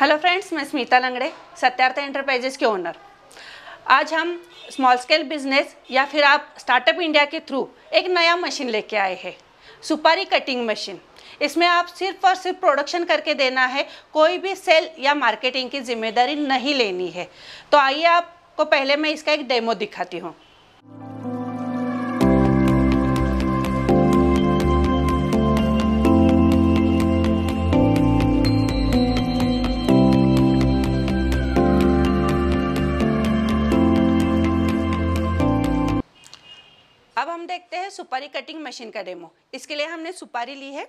hello friends मैं स्मिता लंगड़े Satyarth enterprises के ओनर आज हम स्मॉल स्केल बिजनेस या फिर आप स्टार्टअप इंडिया के थ्रू एक नया मशीन लेके आए हैं सुपारी कटिंग मशीन इसमें आप सिर्फ और सिर्फ प्रोडक्शन करके देना है कोई भी सेल या मार्केटिंग की जिम्मेदारी नहीं लेनी है तो आइए आपको पहले मैं इसका एक डेमो दिखाती हूँ देखते हैं सुपारी कटिंग मशीन का डेमो इसके लिए हमने सुपारी ली है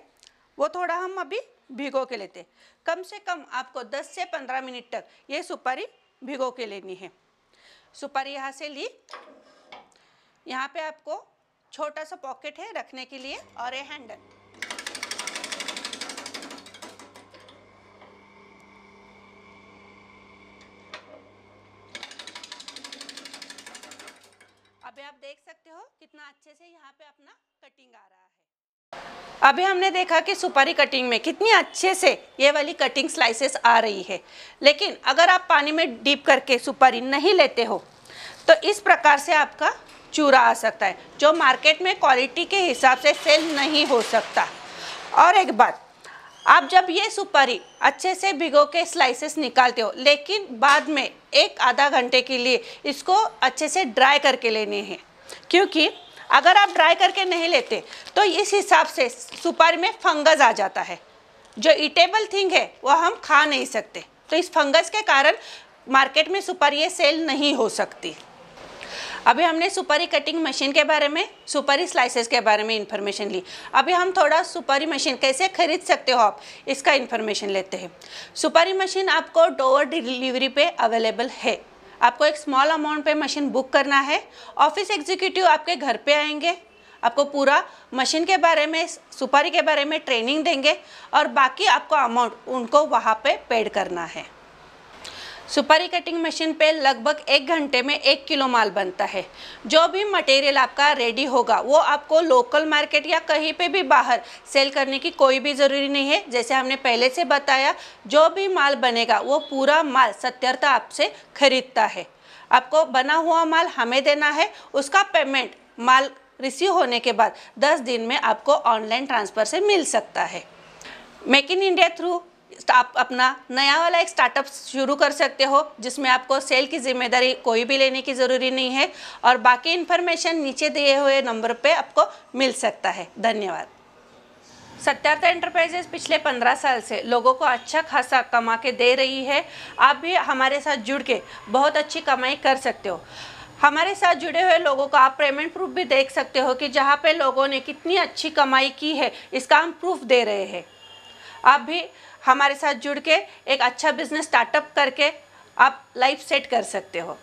वो थोड़ा हम अभी भिगो के लेते कम से कम आपको 10 से 15 मिनट तक ये सुपारी भिगो के लेनी है सुपारी यहाँ से ली यहाँ पे आपको छोटा सा पॉकेट है रखने के लिए और ये हैंडल पे आप देख सकते हो कितना अच्छे से यहाँ पे अपना कटिंग आ रहा है अभी हमने देखा कि सुपारी कटिंग में कितनी अच्छे से ये वाली कटिंग स्लाइसेस आ रही है लेकिन अगर आप पानी में डीप करके सुपारी नहीं लेते हो तो इस प्रकार से आपका चूरा आ सकता है जो मार्केट में क्वालिटी के हिसाब से सेल नहीं हो सकता और एक बात आप जब ये सुपारी अच्छे से भिगो के स्लाइसेस निकालते हो लेकिन बाद में एक आधा घंटे के लिए इसको अच्छे से ड्राई करके लेने हैं क्योंकि अगर आप ड्राई करके नहीं लेते तो इस हिसाब से सुपारी में फंगस आ जाता है जो ईटेबल थिंग है वह हम खा नहीं सकते तो इस फंगस के कारण मार्केट में सुपारी सेल नहीं हो सकती अभी हमने सुपारी कटिंग मशीन के बारे में सुपारी स्लाइसेस के बारे में इन्फॉर्मेशन ली अभी हम थोड़ा सुपारी मशीन कैसे खरीद सकते हो आप इसका इन्फॉर्मेशन लेते हैं सुपारी मशीन आपको डोर डिलीवरी पे अवेलेबल है आपको एक स्मॉल अमाउंट पे मशीन बुक करना है ऑफिस एग्जीक्यूटिव आपके घर पे आएंगे आपको पूरा मशीन के बारे में सुपारी के बारे में ट्रेनिंग देंगे और बाकी आपको अमाउंट उनको वहाँ पे पेड करना है सुपारी कटिंग मशीन पे लगभग एक घंटे में एक किलो माल बनता है जो भी मटेरियल आपका रेडी होगा वो आपको लोकल मार्केट या कहीं पे भी बाहर सेल करने की कोई भी ज़रूरी नहीं है जैसे हमने पहले से बताया जो भी माल बनेगा वो पूरा माल सत्यर्थ आपसे खरीदता है आपको बना हुआ माल हमें देना है उसका पेमेंट माल रिसीव होने के बाद 10 दिन में आपको ऑनलाइन ट्रांसफ़र से मिल सकता है मेक इन इंडिया थ्रू आप अपना नया वाला एक स्टार्टअप शुरू कर सकते हो जिसमें आपको सेल की जिम्मेदारी कोई भी लेने की ज़रूरी नहीं है और बाकी इन्फॉर्मेशन नीचे दिए हुए नंबर पे आपको मिल सकता है धन्यवाद सत्यार्थ एंटरप्राइजेस पिछले पंद्रह साल से लोगों को अच्छा खासा कमा के दे रही है आप भी हमारे साथ जुड़ के बहुत अच्छी कमाई कर सकते हो हमारे साथ जुड़े हुए लोगों का आप पेमेंट प्रूफ भी देख सकते हो कि जहाँ पे लोगों ने कितनी अच्छी कमाई की है इसका हम प्रूफ दे रहे हैं आप भी हमारे साथ जुड़ के एक अच्छा बिजनेस स्टार्टअप करके आप लाइफ सेट कर सकते हो